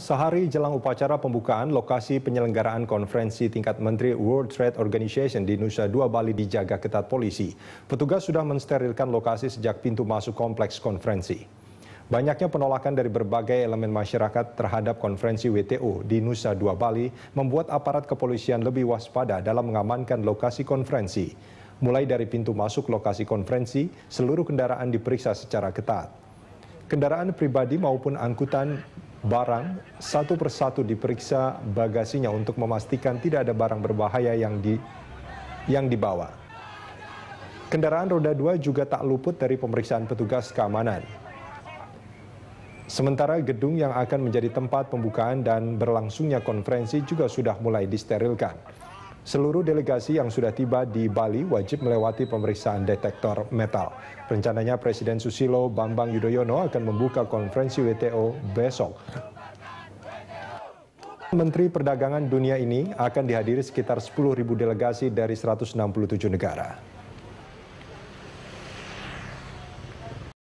Sehari jelang upacara pembukaan lokasi penyelenggaraan konferensi tingkat menteri World Trade Organization di Nusa Dua Bali dijaga ketat polisi. Petugas sudah mensterilkan lokasi sejak pintu masuk kompleks konferensi. Banyaknya penolakan dari berbagai elemen masyarakat terhadap konferensi WTO di Nusa Dua Bali membuat aparat kepolisian lebih waspada dalam mengamankan lokasi konferensi. Mulai dari pintu masuk lokasi konferensi, seluruh kendaraan diperiksa secara ketat kendaraan pribadi maupun angkutan barang satu persatu diperiksa bagasinya untuk memastikan tidak ada barang berbahaya yang di yang dibawa. Kendaraan roda dua juga tak luput dari pemeriksaan petugas keamanan. Sementara gedung yang akan menjadi tempat pembukaan dan berlangsungnya konferensi juga sudah mulai disterilkan. Seluruh delegasi yang sudah tiba di Bali wajib melewati pemeriksaan detektor metal. Rencananya Presiden Susilo Bambang Yudhoyono akan membuka konferensi WTO besok. Menteri Perdagangan dunia ini akan dihadiri sekitar 10.000 delegasi dari 167 negara.